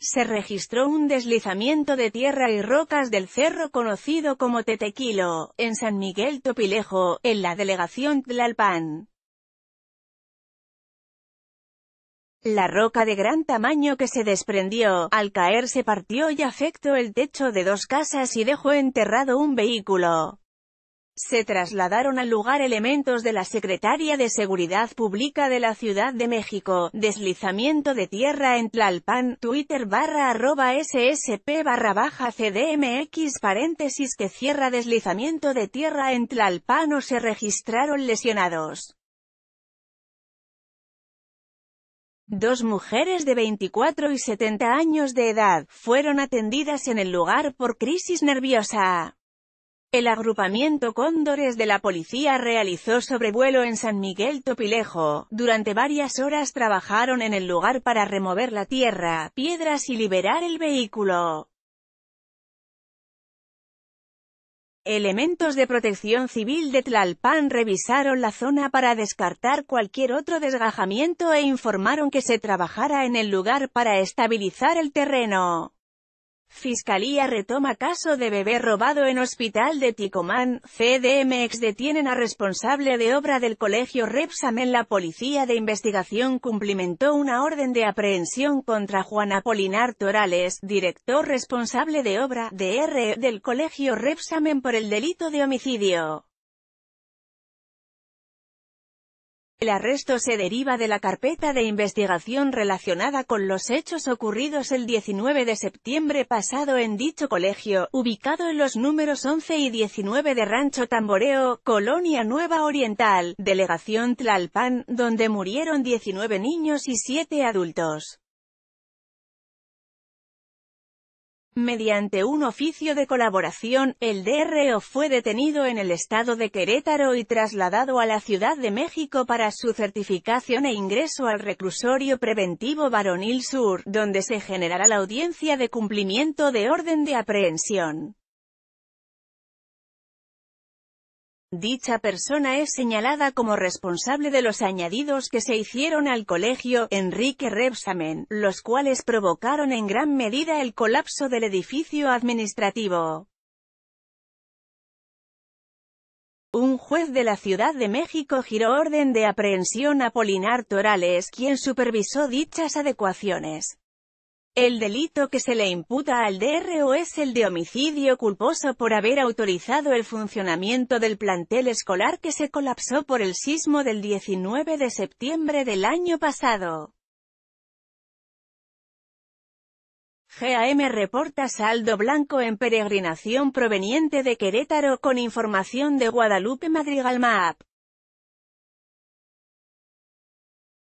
se registró un deslizamiento de tierra y rocas del cerro conocido como Tetequilo, en San Miguel Topilejo, en la delegación Tlalpan. La roca de gran tamaño que se desprendió, al caer se partió y afectó el techo de dos casas y dejó enterrado un vehículo. Se trasladaron al lugar elementos de la Secretaría de Seguridad Pública de la Ciudad de México, deslizamiento de tierra en Tlalpan, Twitter barra arroba SSP barra baja CDMX paréntesis que cierra deslizamiento de tierra en Tlalpan o se registraron lesionados. Dos mujeres de 24 y 70 años de edad, fueron atendidas en el lugar por crisis nerviosa. El agrupamiento Cóndores de la policía realizó sobrevuelo en San Miguel Topilejo. Durante varias horas trabajaron en el lugar para remover la tierra, piedras y liberar el vehículo. Elementos de protección civil de Tlalpan revisaron la zona para descartar cualquier otro desgajamiento e informaron que se trabajara en el lugar para estabilizar el terreno. Fiscalía retoma caso de bebé robado en hospital de Ticomán, CDMX detienen a responsable de obra del colegio Repsamen La policía de investigación cumplimentó una orden de aprehensión contra Juan Apolinar Torales, director responsable de obra, de del colegio Repsamen por el delito de homicidio. El arresto se deriva de la carpeta de investigación relacionada con los hechos ocurridos el 19 de septiembre pasado en dicho colegio, ubicado en los números 11 y 19 de Rancho Tamboreo, Colonia Nueva Oriental, Delegación Tlalpan, donde murieron 19 niños y 7 adultos. Mediante un oficio de colaboración, el DRO fue detenido en el estado de Querétaro y trasladado a la Ciudad de México para su certificación e ingreso al reclusorio preventivo Varonil Sur, donde se generará la audiencia de cumplimiento de orden de aprehensión. Dicha persona es señalada como responsable de los añadidos que se hicieron al colegio, Enrique Rebsamen, los cuales provocaron en gran medida el colapso del edificio administrativo. Un juez de la Ciudad de México giró orden de aprehensión a Polinar Torales, quien supervisó dichas adecuaciones. El delito que se le imputa al DRO es el de homicidio culposo por haber autorizado el funcionamiento del plantel escolar que se colapsó por el sismo del 19 de septiembre del año pasado. GAM reporta saldo blanco en peregrinación proveniente de Querétaro con información de Guadalupe Madrigal